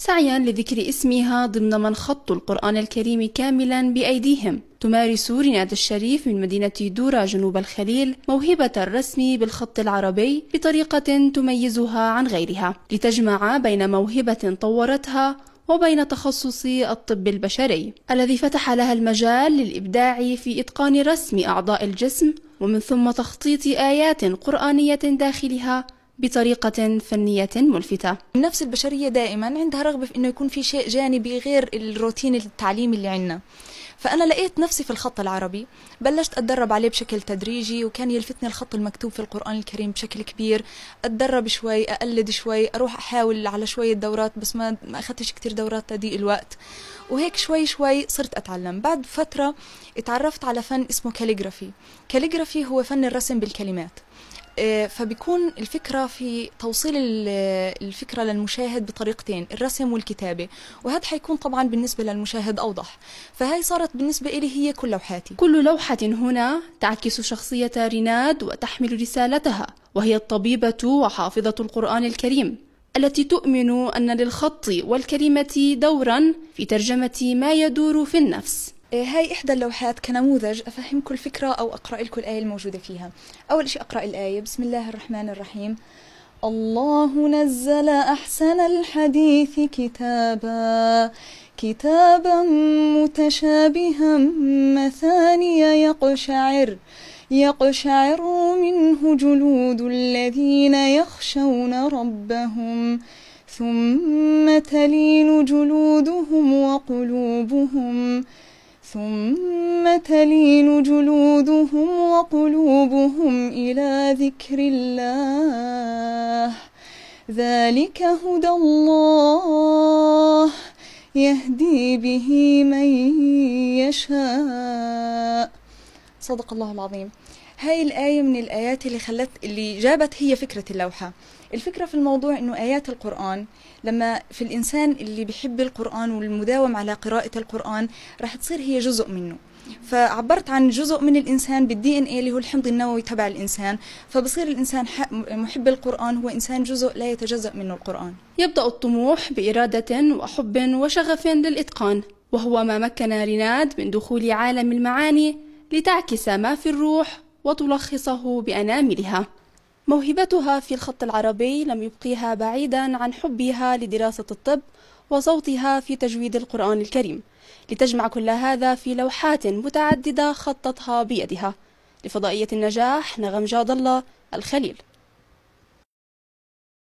سعيا لذكر اسمها ضمن من خطوا القرآن الكريم كاملا بأيديهم تمارس رناد الشريف من مدينة دورا جنوب الخليل موهبة الرسم بالخط العربي بطريقة تميزها عن غيرها لتجمع بين موهبة طورتها وبين تخصص الطب البشري الذي فتح لها المجال للإبداع في إتقان رسم أعضاء الجسم ومن ثم تخطيط آيات قرآنية داخلها بطريقة فنية ملفتة النفس البشرية دائما عندها رغبة في أنه يكون في شيء جانبي غير الروتين التعليمي اللي عندنا فأنا لقيت نفسي في الخط العربي بلشت أتدرب عليه بشكل تدريجي وكان يلفتني الخط المكتوب في القرآن الكريم بشكل كبير أتدرب شوي أقلد شوي أروح أحاول على شوية دورات بس ما ما أخدتش كتير دورات تضيق الوقت وهيك شوي شوي صرت أتعلم بعد فترة اتعرفت على فن اسمه كاليغرافي كاليغرافي هو فن الرسم بالكلمات آه، فبيكون الفكرة في توصيل الفكرة للمشاهد بطريقتين الرسم والكتابة وهذا حيكون طبعا بالنسبة للمشاهد أوضح فهي صارت بالنسبة إلي هي كل لوحاتي كل لوحة هنا تعكس شخصية ريناد وتحمل رسالتها وهي الطبيبة وحافظة القرآن الكريم التي تؤمن أن للخط والكلمة دورا في ترجمة ما يدور في النفس إيه، هاي إحدى اللوحات كنموذج أفهمكم الفكرة أو أقرأ لكم الآية الموجودة فيها أول شيء أقرأ الآية بسم الله الرحمن الرحيم الله نزل أحسن الحديث كتابا كتابا متشابها مثانيا يقشعر يقشعر منه جلود الذين يخشون ربهم ثم تلين جلودهم وقلوبهم ثم تلين جلودهم وقلوبهم إلى ذكر الله ذلك هدى الله يهدي به من يشاء صدق الله العظيم هاي الآية من الآيات اللي خلت اللي جابت هي فكرة اللوحة الفكرة في الموضوع إنه آيات القرآن لما في الإنسان اللي بحب القرآن والمداوم على قراءة القرآن راح تصير هي جزء منه فعبرت عن جزء من الانسان بالدي ان اللي هو الحمض النووي تبع الانسان فبصير الانسان محب القران هو انسان جزء لا يتجزا منه القران يبدا الطموح باراده وحب وشغف للاتقان وهو ما مكن ريناد من دخول عالم المعاني لتعكس ما في الروح وتلخصه بأناملها موهبتها في الخط العربي لم يبقيها بعيدا عن حبها لدراسة الطب وصوتها في تجويد القرآن الكريم لتجمع كل هذا في لوحات متعددة خطتها بيدها لفضائية النجاح نغم جاد الله الخليل